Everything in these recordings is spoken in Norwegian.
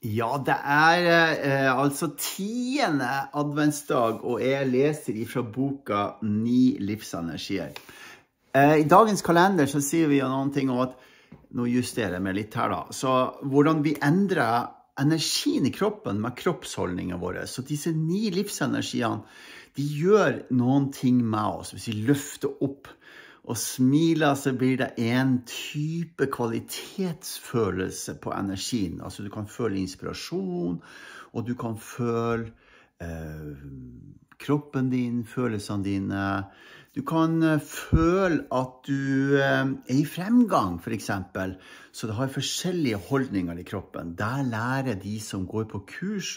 Ja, det er eh, altså tiende adventsdag, og jeg leser ifra boka Ni livsenergier. Eh, I dagens kalender så sier vi jo noen ting om at Nå justerer jeg meg litt her, da. Så hvordan vi endrer energien i kroppen med kroppsholdninga vår. Så disse ni livsenergiene, de gjør noen ting med oss. Hvis vi løfter opp og smiler, så blir det en type kvalitetsfølelse på energien. Altså du kan føle inspirasjon, og du kan føle eh, kroppen din, følelsene dine. Du kan eh, føle at du eh, er i fremgang, f.eks. Så det har forskjellige holdninger i kroppen. Der lærer de som går på kurs,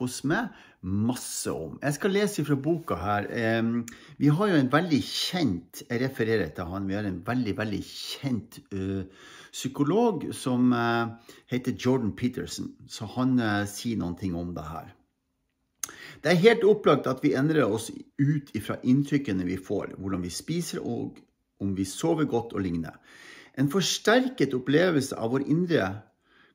hos meg masse om. Jeg skal lese fra boka her. Vi har jo en veldig kjent Jeg refererer til han. Vi har en veldig, veldig kjent psykolog som heter Jordan Peterson. Så han sier noen ting om det her. Det er helt opplagt at vi endrer oss ut ifra inntrykkene vi får, hvordan vi spiser og om vi sover godt og lignende. En forsterket opplevelse av vår indre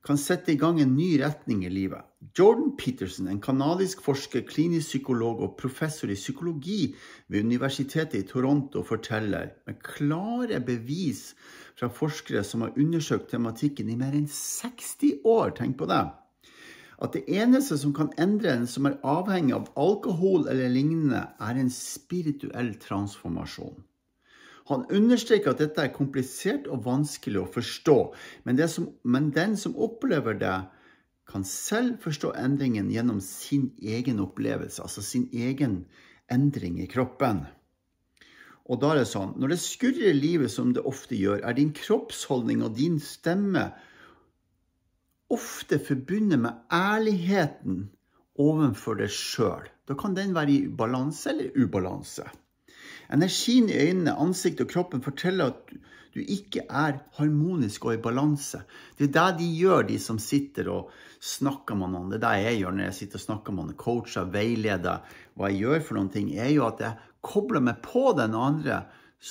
kan sette i gang en ny retning i livet. Jordan Peterson, en canadisk forsker, klinisk psykolog og professor i psykologi ved Universitetet i Toronto, forteller med klare bevis fra forskere som har undersøkt tematikken i mer enn 60 år, tenk på det, at det eneste som kan endre en som er avhengig av alkohol eller lignende, er en spirituell transformasjon. Han understreker at dette er komplisert og vanskelig å forstå, men, som, men den som opplever det, kan selv forstå endringen gjennom sin egen opplevelse, altså sin egen endring i kroppen. Og da er det sånn, når det skurrer i livet som det ofte gjør, er din kroppsholdning og din stemme ofte forbundet med ærligheten overfor deg sjøl. Da kan den være i balanse eller ubalanse. Energien i øynene, ansiktet og kroppen forteller at du ikke er harmonisk og i balanse. Det er det de gjør, de som sitter og snakker med noen. Det er det jeg gjør når jeg sitter og snakker med noen, coacher, veileder. Hva jeg gjør for noen ting, er jo at jeg kobler meg på den andre.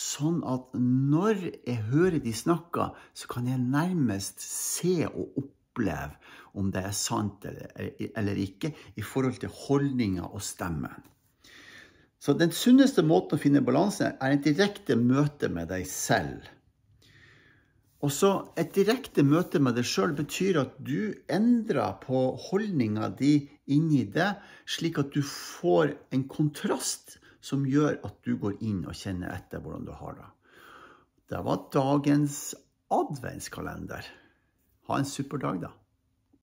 Sånn at når jeg hører de snakker, så kan jeg nærmest se og oppleve om det er sant eller, eller ikke, i forhold til holdninger og stemmen. Så den sunneste måten å finne balanse er et direkte møte med deg selv. Og så Et direkte møte med deg sjøl betyr at du endrer på holdninga di inni det, slik at du får en kontrast som gjør at du går inn og kjenner etter hvordan du har det. Det var dagens adventskalender. Ha en super dag, da.